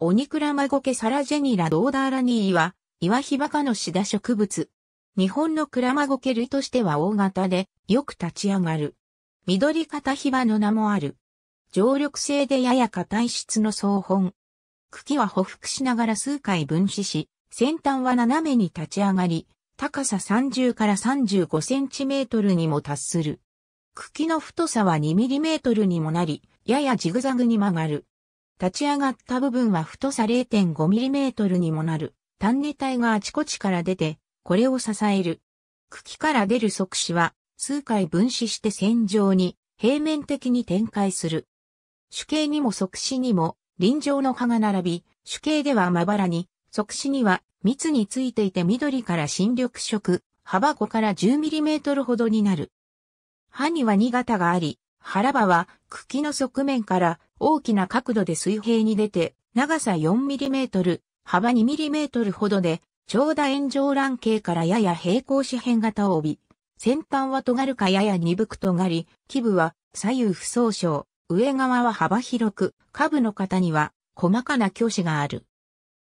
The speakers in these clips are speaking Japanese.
オニクラマゴケサラジェニラドーダーラニーは、岩ヒバ科のシダ植物。日本のクラマゴケ類としては大型で、よく立ち上がる。緑型ヒバの名もある。常緑性でやや硬い質の草本。茎は補覆しながら数回分子し、先端は斜めに立ち上がり、高さ30から35センチメートルにも達する。茎の太さは2ミリメートルにもなり、ややジグザグに曲がる。立ち上がった部分は太さ 0.5mm にもなる、単熱体があちこちから出て、これを支える。茎から出る側枝は、数回分子して線状に、平面的に展開する。主形にも側枝にも、臨場の葉が並び、主形ではまばらに、側枝には蜜についていて緑から新緑色、幅5から 10mm ほどになる。葉には2型があり、腹葉は茎の側面から大きな角度で水平に出て、長さ 4mm、幅 2mm ほどで、長打円上乱形からやや平行四辺型を帯び、先端は尖るかやや鈍く尖り、基部は左右不相称、上側は幅広く、下部の型には細かな虚子がある。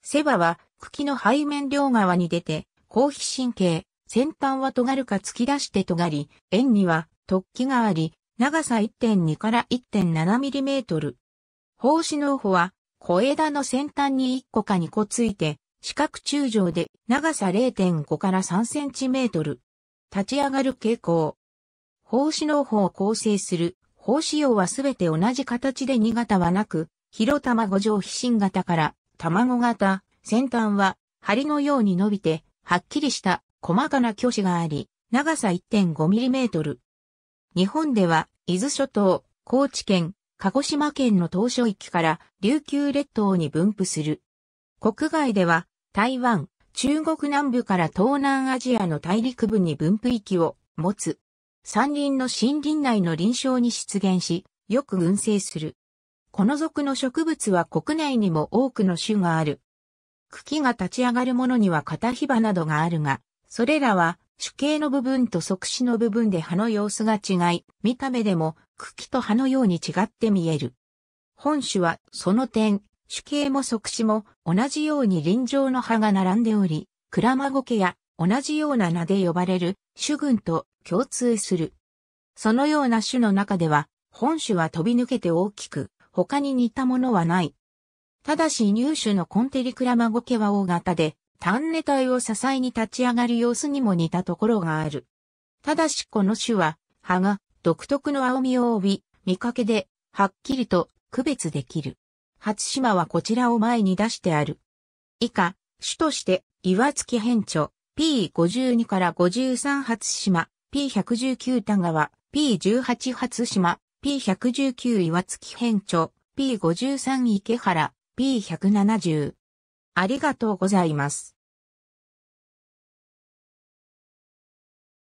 背羽は茎の背面両側に出て、後皮神経、先端は尖るか突き出して尖り、円には突起があり、長さ1.2から 1.7mm、胞子農法は、小枝の先端に1個か2個ついて、四角柱状で長さ0.5から3センチメートル。立ち上がる傾向。胞子農法を構成する胞子葉はすべて同じ形で2型はなく、広卵状皮心型から卵型、先端は針のように伸びて、はっきりした細かな虚子があり、長さ1 5トル。日本では、伊豆諸島、高知県、鹿児島県の島初域から琉球列島に分布する。国外では台湾、中国南部から東南アジアの大陸部に分布域を持つ。山林の森林内の林床に出現し、よく群生する。この属の植物は国内にも多くの種がある。茎が立ち上がるものには片ひばなどがあるが、それらは主形の部分と側枝の部分で葉の様子が違い、見た目でも茎と葉のように違って見える。本種はその点、種系も即死も同じように臨場の葉が並んでおり、クラマゴケや同じような名で呼ばれる種群と共通する。そのような種の中では、本種は飛び抜けて大きく、他に似たものはない。ただし入手のコンテリクラマゴケは大型で、単ネ体を支えに立ち上がる様子にも似たところがある。ただしこの種は、葉が独特の青みを帯び、見かけで、はっきりと区別できる。初島はこちらを前に出してある。以下、主として、岩月変著、P52 から53初島、P119 田川、P18 初島、P119 岩月変著、P53 池原、P170。ありがとうございます。